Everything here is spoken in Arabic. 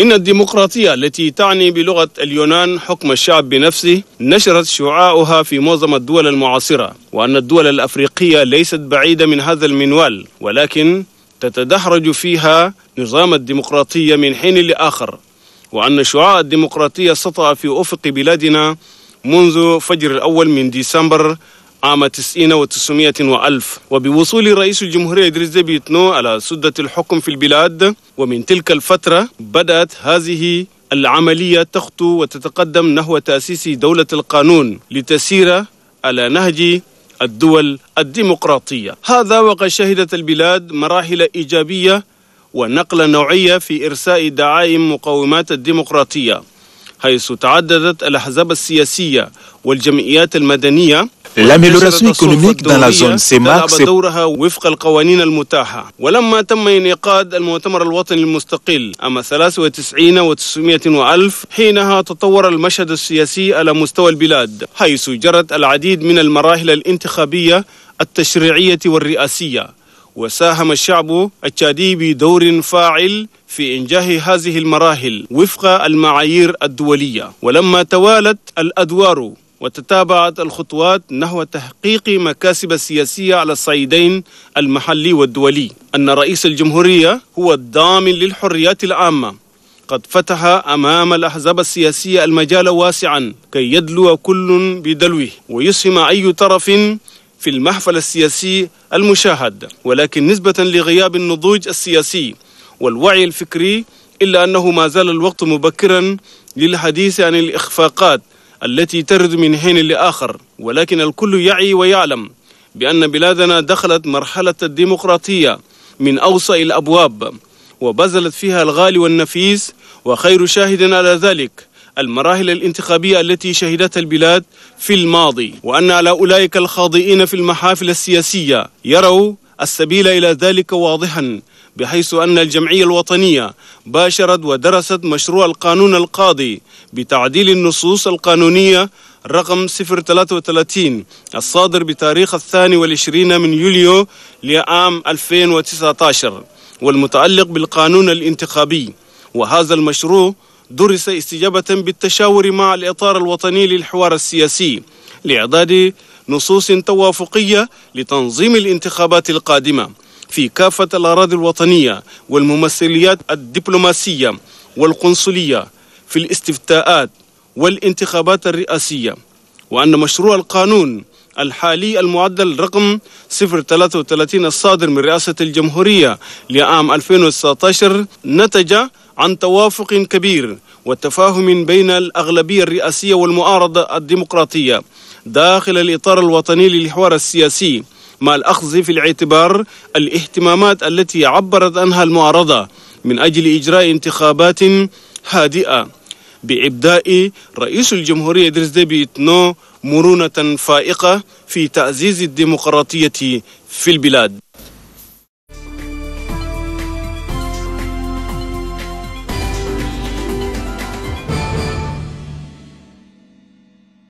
إن الديمقراطية التي تعني بلغة اليونان حكم الشعب بنفسه نشرت شعاعها في معظم الدول المعاصرة وأن الدول الأفريقية ليست بعيدة من هذا المنوال ولكن تتدحرج فيها نظام الديمقراطية من حين لآخر وأن شعاع الديمقراطية سطع في أفق بلادنا منذ فجر الأول من ديسمبر عام 90 وتسعمية وألف وبوصول رئيس الجمهورية إدريس ديبي إتنو على سدة الحكم في البلاد ومن تلك الفترة بدأت هذه العملية تخطو وتتقدم نحو تأسيس دولة القانون لتسير على نهج الدول الديمقراطية هذا وقد شهدت البلاد مراحل إيجابية ونقلة نوعية في إرساء دعائم مقومات الديمقراطية حيث تعددت الأحزاب السياسية والجمعيات المدنية L'amélioration économique dans la zone CEMAC دورها وفق القوانين المتاحة ولما تم انعقاد المؤتمر الوطني المستقل عام 93 و 900 وألف حينها تطور المشهد السياسي على مستوى البلاد حيث جرت العديد من المراحل الانتخابية التشريعية والرئاسية وساهم الشعب التشادي بدور فاعل في إنجاح هذه المراحل وفق المعايير الدولية ولما توالت الأدوار وتتابعت الخطوات نحو تحقيق مكاسب سياسية على الصعيدين المحلي والدولي أن رئيس الجمهورية هو الضامن للحريات العامة قد فتح أمام الأحزاب السياسية المجال واسعا كي يدلو كل بدلوه ويسهم أي طرف في المحفل السياسي المشاهد ولكن نسبة لغياب النضوج السياسي والوعي الفكري إلا أنه ما زال الوقت مبكرا للحديث عن الإخفاقات التي ترد من حين لآخر ولكن الكل يعي ويعلم بأن بلادنا دخلت مرحلة الديمقراطية من أوسع الأبواب وبذلت فيها الغالي والنفيس وخير شاهد على ذلك المراحل الانتخابية التي شهدتها البلاد في الماضي وأن على أولئك الخاضئين في المحافل السياسية يروا السبيل إلى ذلك واضحا بحيث أن الجمعية الوطنية باشرت ودرست مشروع القانون القاضي بتعديل النصوص القانونية رقم 033 الصادر بتاريخ الثاني والعشرين من يوليو لعام 2019 والمتعلق بالقانون الانتخابي وهذا المشروع درس استجابة بالتشاور مع الإطار الوطني للحوار السياسي لإعداد نصوص توافقية لتنظيم الانتخابات القادمة في كافة الأراضي الوطنية والممثليات الدبلوماسية والقنصلية في الاستفتاءات والانتخابات الرئاسية وأن مشروع القانون الحالي المعدل رقم 033 الصادر من رئاسة الجمهورية لعام 2019 نتج عن توافق كبير وتفاهم بين الأغلبية الرئاسية والمعارضة الديمقراطية داخل الإطار الوطني للحوار السياسي مع الأخذ في الاعتبار الاهتمامات التي عبرت عنها المعارضة من أجل إجراء انتخابات هادئة بإبداء رئيس الجمهورية إدريس ديبي إتنو مرونة فائقة في تعزيز الديمقراطية في البلاد